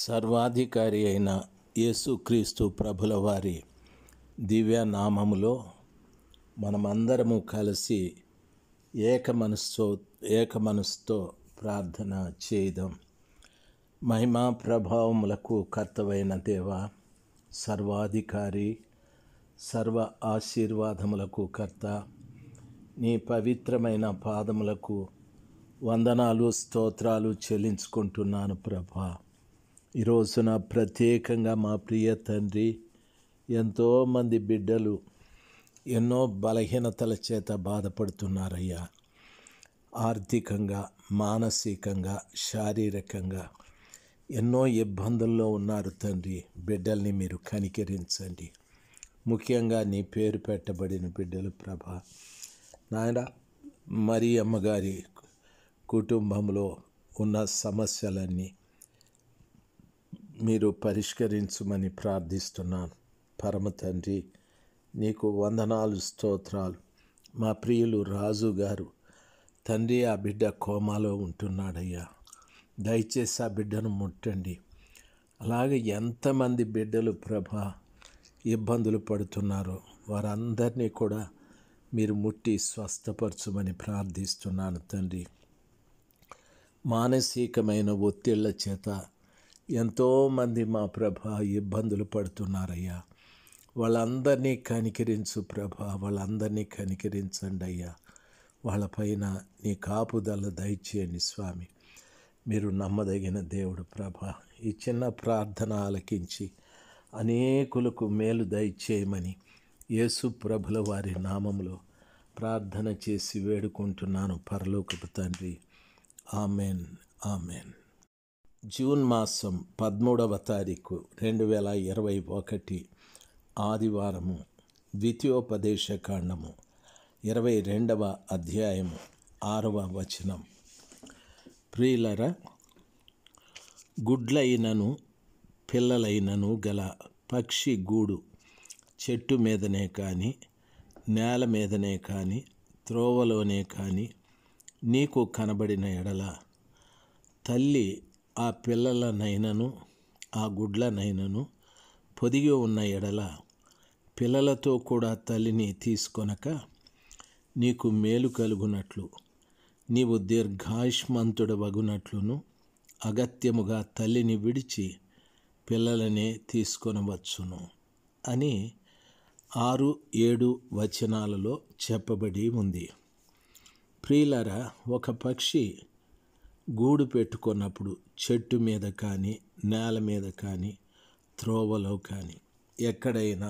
సర్వాధికారి అయిన యేసుక్రీస్తు ప్రభుల వారి దివ్యనామములో మనమందరము కలిసి ఏక మనస్సు ఏక మనసుతో ప్రార్థన చేయదాం మహిమా ప్రభావములకు కర్తవైన దేవ సర్వాధికారి సర్వ ఆశీర్వాదములకు కర్త నీ పవిత్రమైన పాదములకు వందనాలు స్తోత్రాలు చెల్లించుకుంటున్నాను ప్రభా ఈరోజున ప్రత్యేకంగా మా ప్రియ తండ్రి ఎంతోమంది బిడ్డలు ఎన్నో బలహీనతల చేత బాధపడుతున్నారయ్యా ఆర్థికంగా మానసికంగా శారీరకంగా ఎన్నో ఇబ్బందుల్లో ఉన్నారు తండ్రి బిడ్డల్ని మీరు కనికరించండి ముఖ్యంగా నీ పేరు పెట్టబడిన బిడ్డలు ప్రభ నాయన మరి అమ్మగారి కుటుంబంలో ఉన్న సమస్యలన్నీ మీరు పరిష్కరించమని ప్రార్థిస్తున్నాను పరమ తండ్రి నీకు వందనాలు స్తోత్రాలు మా ప్రియులు రాజు గారు తండ్రి ఆ బిడ్డ కోమాలో ఉంటున్నాడయ్యా దయచేసి ఆ బిడ్డను ముట్టండి అలాగే ఎంతమంది బిడ్డలు ప్రభ ఇబ్బందులు పడుతున్నారో వారందరినీ కూడా మీరు ముట్టి స్వస్థపరచమని ప్రార్థిస్తున్నాను తండ్రి మానసికమైన ఒత్తిళ్ల చేత ఎంతోమంది మా ప్రభ ఇబ్బందులు పడుతున్నారయ్యా వాళ్ళందరినీ కనికరించు ప్రభ వాళ్ళందరినీ కనికరించండి అయ్యా వాళ్ళపైన నీ కాపుదల దయచేయండి స్వామి మీరు నమ్మదగిన దేవుడు ప్రభ ఈ చిన్న ప్రార్థన ఆలకించి అనేకులకు మేలు దయచేయమని యేసు ప్రభుల వారి నామంలో ప్రార్థన చేసి వేడుకుంటున్నాను పరలోకపు తండ్రి ఆమెన్ ఆమెన్ జూన్ మాసం పదమూడవ తారీఖు రెండు వేల ఇరవై ఒకటి ఆదివారము ద్వితీయోపదేశ కాండము ఇరవై రెండవ అధ్యాయము ఆరవ వచనం ప్రియులర గుడ్లైనను పిల్లలైనను గల పక్షి గూడు చెట్టు మీదనే కానీ నేల మీదనే కానీ త్రోవలోనే కానీ నీకు కనబడిన ఎడల తల్లి ఆ పిల్లల నైనను ఆ గుడ్ల నైనను పొదిగి ఉన్న ఎడల పిల్లలతో కూడా తల్లిని తీసుకొనక నీకు మేలు కలుగునట్లు నీవు వగునట్లును అగత్యముగా తల్లిని విడిచి పిల్లలనే తీసుకొనవచ్చును అని ఆరు ఏడు వచనాలలో చెప్పబడి ఉంది ప్రియులరా ఒక పక్షి గూడు పెట్టుకున్నప్పుడు చెట్టు మీద కానీ నేల మీద కానీ త్రోవలో కానీ ఎక్కడైనా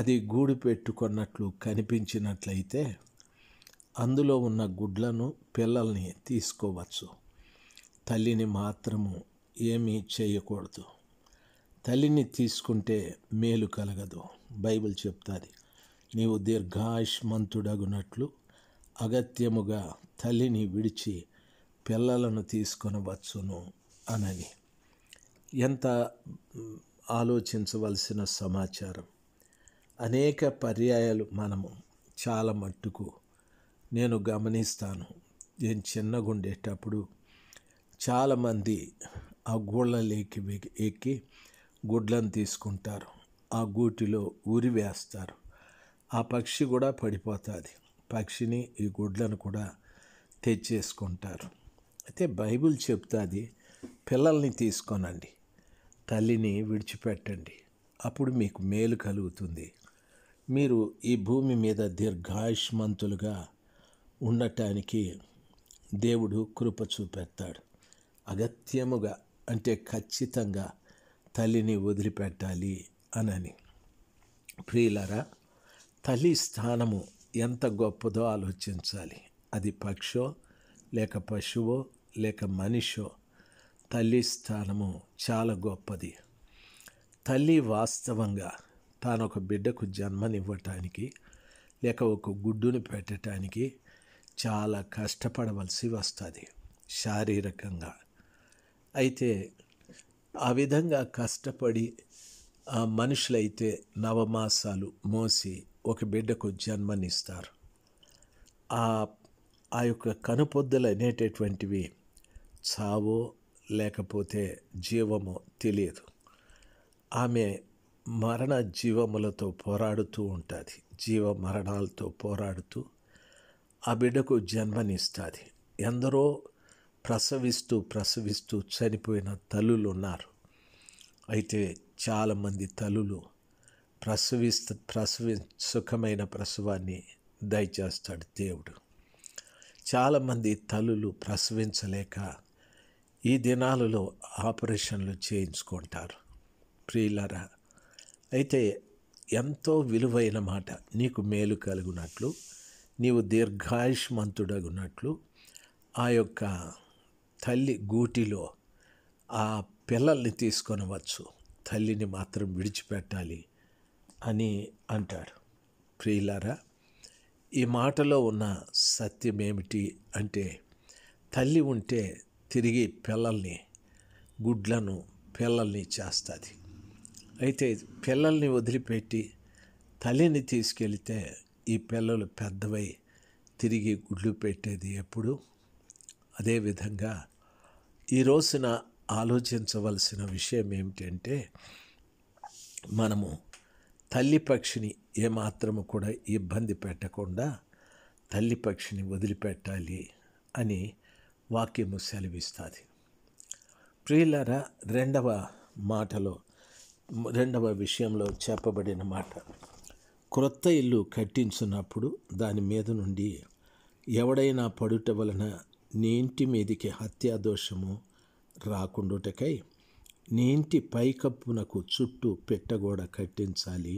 అది గూడు పెట్టుకున్నట్లు కనిపించినట్లయితే అందులో ఉన్న గుడ్లను పిల్లల్ని తీసుకోవచ్చు తల్లిని మాత్రము ఏమీ చేయకూడదు తల్లిని తీసుకుంటే మేలు కలగదు బైబిల్ చెప్తుంది నీవు దీర్ఘాయుష్మంతుడగునట్లు అగత్యముగా తల్లిని విడిచి పిల్లలను తీసుకొని వచ్చును అనని ఎంత ఆలోచించవలసిన సమాచారం అనేక పర్యాయాలు మనము చాలా మట్టుకు నేను గమనిస్తాను నేను చిన్నగా ఉండేటప్పుడు చాలామంది ఆ గూళ్ళలోకి ఎక్కి గుడ్లను తీసుకుంటారు ఆ గూటిలో ఊరి వేస్తారు ఆ పక్షి కూడా పడిపోతుంది పక్షిని ఈ గుడ్లను కూడా తెచ్చేసుకుంటారు అయితే బైబిల్ చెప్తుంది పిల్లల్ని తీసుకోనండి తల్లిని విడిచిపెట్టండి అప్పుడు మీకు మేలు కలుగుతుంది మీరు ఈ భూమి మీద దీర్ఘాయుష్మంతులుగా ఉండటానికి దేవుడు కృప చూపెడతాడు అగత్యముగా అంటే ఖచ్చితంగా తల్లిని వదిలిపెట్టాలి అనని ప్రియులరా తల్లి స్థానము ఎంత గొప్పదో ఆలోచించాలి అది పక్షో లేక పశువో లేక మనిషో తల్లి స్థానము చాలా గొప్పది తల్లి వాస్తవంగా తాను ఒక బిడ్డకు జన్మనివ్వటానికి లేక ఒక గుడ్డును పెట్టడానికి చాలా కష్టపడవలసి వస్తుంది శారీరకంగా అయితే ఆ విధంగా కష్టపడి మనుషులైతే నవమాసాలు మోసి ఒక బిడ్డకు జన్మనిస్తారు ఆ ఆ యొక్క కనుపొద్దులు అనేటటువంటివి చావో లేకపోతే జీవమో తెలియదు ఆమె మరణ జీవములతో పోరాడుతూ ఉంటుంది జీవ మరణాలతో పోరాడుతూ ఆ బిడ్డకు జన్మనిస్తుంది ఎందరో ప్రసవిస్తూ ప్రసవిస్తూ చనిపోయిన తల్లులు ఉన్నారు అయితే చాలామంది తల్లులు ప్రసవిస్త ప్రసవి సుఖమైన ప్రసవాన్ని దయచేస్తాడు దేవుడు చాలామంది తల్లులు ప్రసవించలేక ఈ దినాలలో ఆపరేషన్లు చేయించుకుంటారు ప్రియులరా అయితే ఎంతో విలువైన మాట నీకు మేలు కలుగునట్లు నీవు దీర్ఘాయుష్మంతుడగినట్లు ఆ యొక్క తల్లి గూటిలో ఆ పిల్లల్ని తీసుకొనవచ్చు తల్లిని మాత్రం విడిచిపెట్టాలి అని అంటారు ప్రియులారా ఈ మాటలో ఉన్న సత్యం ఏమిటి అంటే తల్లి ఉంటే తిరిగి పిల్లల్ని గుడ్లను పిల్లల్ని చేస్తుంది అయితే పిల్లల్ని వదిలిపెట్టి తల్లిని తీసుకెళ్తే ఈ పిల్లలు పెద్దవై తిరిగి గుడ్లు పెట్టేది ఎప్పుడు అదేవిధంగా ఈ రోజున ఆలోచించవలసిన విషయం ఏమిటంటే మనము తల్లి పక్షిని ఏమాత్రము కూడా ఇబ్బంది పెట్టకుండా తల్లి పక్షిని వదిలిపెట్టాలి అని వాక్యము సెలవిస్తుంది ప్రియులారా రెండవ మాటలో రెండవ విషయంలో చెప్పబడిన మాట క్రొత్త ఇల్లు కట్టించున్నప్పుడు దాని మీద నుండి ఎవడైనా పడుట వలన నీ ఇంటి మీదికి హత్యాదోషము రాకుండుటకై నీ ఇంటి పైకప్పునకు చుట్టూ పెట్టగోడ కట్టించాలి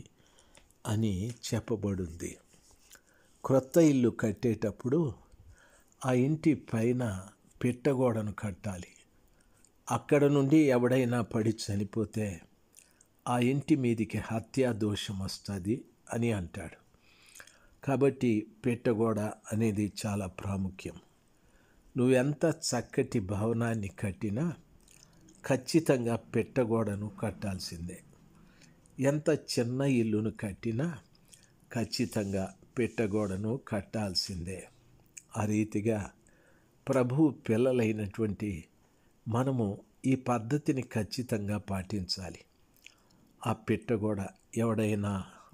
అని చెప్పబడింది క్రొత్త ఇల్లు కట్టేటప్పుడు ఆ ఇంటి పైన పెట్టగోడను కట్టాలి అక్కడ నుండి ఎవడైనా పడి చనిపోతే ఆ ఇంటి మీదికి హత్యా దోషం వస్తుంది అని అంటాడు కాబట్టి పెట్టగోడ అనేది చాలా ప్రాముఖ్యం నువ్వెంత చక్కటి భవనాన్ని కట్టినా ఖచ్చితంగా పెట్టగోడను కట్టాల్సిందే ఎంత చిన్న ఇల్లును కట్టినా ఖచ్చితంగా పెట్టగోడను కట్టాల్సిందే ఆ రీతిగా ప్రభు పిల్లలైనటువంటి మనము ఈ పద్ధతిని ఖచ్చితంగా పాటించాలి ఆ పెట్టగోడ ఎవడైనా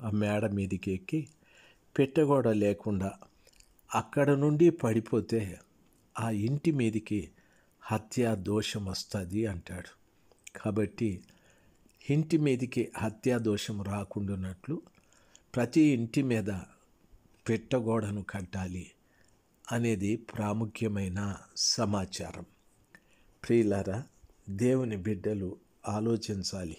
ఆ మేడ మీదకి ఎక్కి పెట్టగోడ లేకుండా అక్కడ నుండి పడిపోతే ఆ ఇంటి మీదకి హత్య దోషం వస్తుంది అంటాడు కాబట్టి ఇంటి మీదకి హత్యాదోషం రాకుండానట్లు ప్రతి ఇంటి మీద పెట్టగోడను కట్టాలి అనేది ప్రాముఖ్యమైన సమాచారం ప్రియులారా దేవుని బిడ్డలు ఆలోచించాలి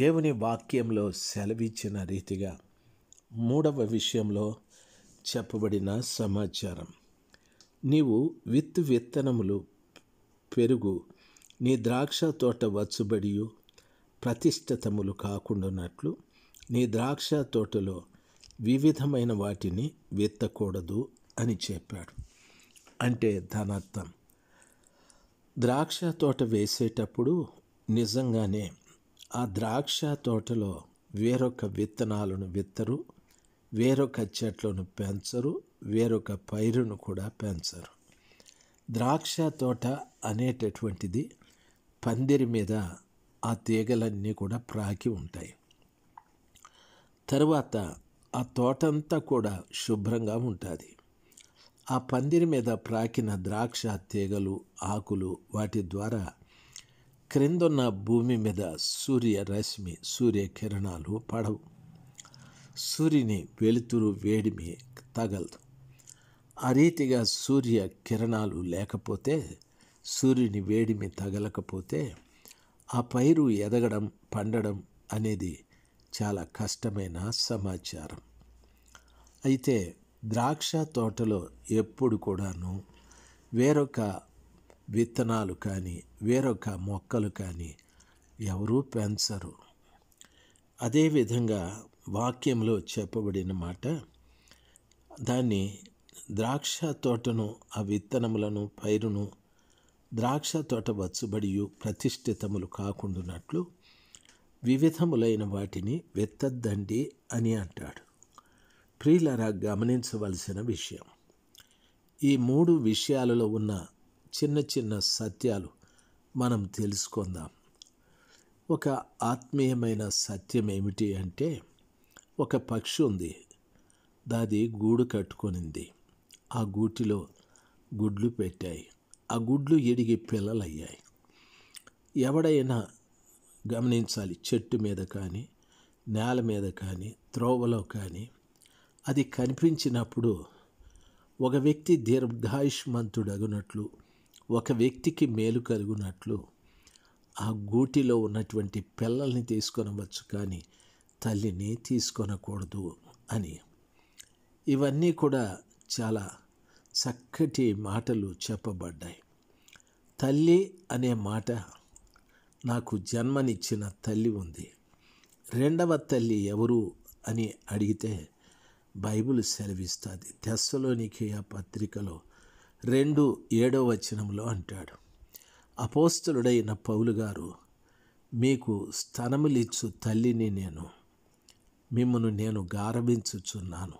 దేవుని వాక్యంలో సెలవిచ్చిన రీతిగా మూడవ విషయంలో చెప్పబడిన సమాచారం నీవు విత్తు విత్తనములు పెరుగు నీ ద్రాక్ష తోట వచ్చుబడియు ప్రతిష్ఠితములు కాకుండానట్లు నీ ద్రాక్ష తోటలో వివిధమైన వాటిని విత్తకూడదు అని చెప్పాడు అంటే ధనార్థం ద్రాక్ష తోట వేసేటప్పుడు నిజంగానే ఆ ద్రాక్ష తోటలో వేరొక విత్తనాలను విత్తరు వేరొక చెట్లను పెంచరు వేరొక పైరును కూడా పెంచరు ద్రాక్ష తోట అనేటటువంటిది పందిరి మీద ఆ తీగలన్నీ కూడా ప్రాకి ఉంటాయి తర్వాత ఆ తోటంతా కూడా శుభ్రంగా ఉంటుంది ఆ పందిరి మీద ప్రాకిన ద్రాక్ష తీగలు ఆకులు వాటి ద్వారా క్రిందున్న భూమి మీద సూర్యరశ్మి సూర్యకిరణాలు పడవు సూర్యుని వెలుతురు వేడిమి తగలదు ఆ రీతిగా సూర్య కిరణాలు లేకపోతే సూర్యుని వేడిమి తగలకపోతే ఆ పైరు ఎదగడం పండడం అనేది చాలా కష్టమైన సమాచారం అయితే ద్రాక్ష తోటలో ఎప్పుడు కూడాను వేరొక విత్తనాలు కానీ వేరొక మొక్కలు కానీ ఎవరూ పెంచరు అదేవిధంగా వాక్యంలో చెప్పబడిన మాట దాన్ని ద్రాక్ష తోటను ఆ విత్తనములను పైరును ద్రాక్ష తోట వచ్చుబడియు ప్రతిష్ఠితములు కాకుండునట్లు వివిధములైన వాటిని వెత్తద్దండి అని అంటాడు ప్రియులరా గమనించవలసిన విషయం ఈ మూడు విషయాలలో ఉన్న చిన్న చిన్న సత్యాలు మనం తెలుసుకుందాం ఒక ఆత్మీయమైన సత్యం ఏమిటి అంటే ఒక పక్షి ఉంది దాది గూడు కట్టుకొనింది ఆ గూటిలో గుడ్లు పెట్టాయి ఆ గుడ్లు ఎడిగే పిల్లలయ్యాయి ఎవడైనా గమనించాలి చెట్టు మీద కానీ నేల మీద కానీ త్రోవలో కానీ అది కనిపించినప్పుడు ఒక వ్యక్తి దీర్ఘాయుష్మంతుడగునట్లు ఒక వ్యక్తికి మేలు కలుగునట్లు ఆ గూటిలో ఉన్నటువంటి పిల్లల్ని తీసుకొనవచ్చు కానీ తల్లిని తీసుకొనకూడదు అని ఇవన్నీ కూడా చాలా చక్కటి మాటలు చెప్పబడ్డాయి తల్లి అనే మాట నాకు జన్మనిచ్చిన తల్లి ఉంది రెండవ తల్లి ఎవరు అని అడిగితే బైబిల్ సెలవిస్తుంది తెస్సలోనికి ఆ పత్రికలో రెండు ఏడో వచనంలో అంటాడు అపోస్తులుడైన పౌలు గారు మీకు స్థనములిచ్చు తల్లిని నేను మిమ్మను నేను గారవించుచున్నాను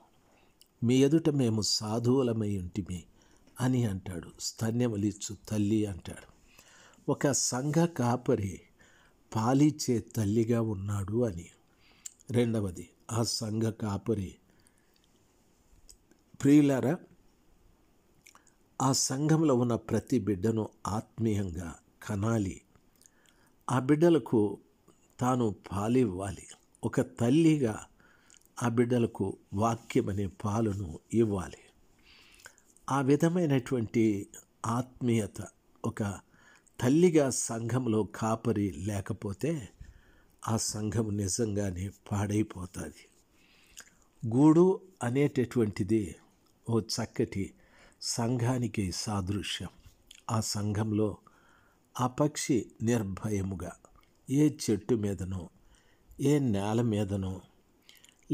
మీ ఎదుట మేము సాధువులమై ఉంటిమి అని అంటాడు స్తన్యమలిచ్చు తల్లి అంటాడు ఒక సంఘ కాపరి పాలిచ్చే తల్లిగా ఉన్నాడు అని రెండవది ఆ సంఘ కాపరి ప్రియులారా ఆ సంఘంలో ఉన్న ప్రతి బిడ్డను ఆత్మీయంగా కనాలి ఆ బిడ్డలకు తాను పాలివ్వాలి ఒక తల్లిగా ఆ బిడ్డలకు వాక్యమనే పాలను ఇవ్వాలి ఆ విధమైనటువంటి ఆత్మీయత ఒక తల్లిగా సంఘంలో కాపరి లేకపోతే ఆ సంఘం నిజంగానే పాడైపోతుంది గూడు అనేటటువంటిది ఓ చక్కటి సంఘానికి సాదృశ్యం ఆ సంఘంలో ఆ పక్షి నిర్భయముగా ఏ చెట్టు మీదనో ఏ నేల మీదనో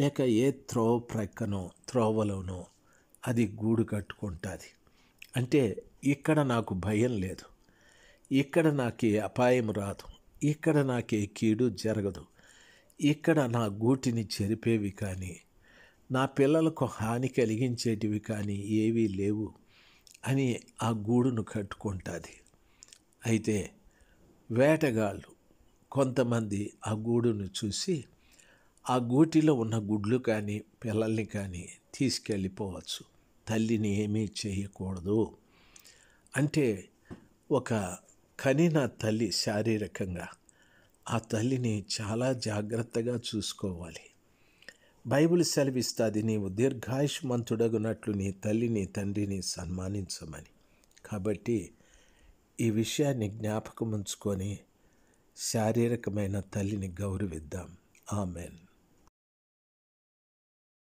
లేక ఏ త్రోవ ప్రక్కనో త్రోవలోనో అది గూడు కట్టుకుంటుంది అంటే ఇక్కడ నాకు భయం లేదు ఇక్కడ నాకు అపాయం రాదు ఇక్కడ నాకు కీడు జరగదు ఇక్కడ నా గూటిని చెరిపేవి కానీ నా పిల్లలకు హాని కలిగించేటివి కానీ ఏవీ లేవు అని ఆ గూడును కట్టుకుంటుంది అయితే వేటగాళ్ళు కొంతమంది ఆ గూడును చూసి ఆ గూటిలో ఉన్న గుడ్లు కానీ పిల్లల్ని కానీ తీసుకెళ్ళిపోవచ్చు తల్లిని ఏమీ చేయకూడదు అంటే ఒక కనిన తల్లి శారీరకంగా ఆ తల్లిని చాలా జాగ్రత్తగా చూసుకోవాలి బైబిల్ సెలవిస్తుంది నీవు దీర్ఘాయుష్మంతుడగునట్లు నీ తల్లిని తండ్రిని సన్మానించమని కాబట్టి ఈ విషయాన్ని జ్ఞాపకం ఉంచుకొని శారీరకమైన తల్లిని గౌరవిద్దాం ఆమెన్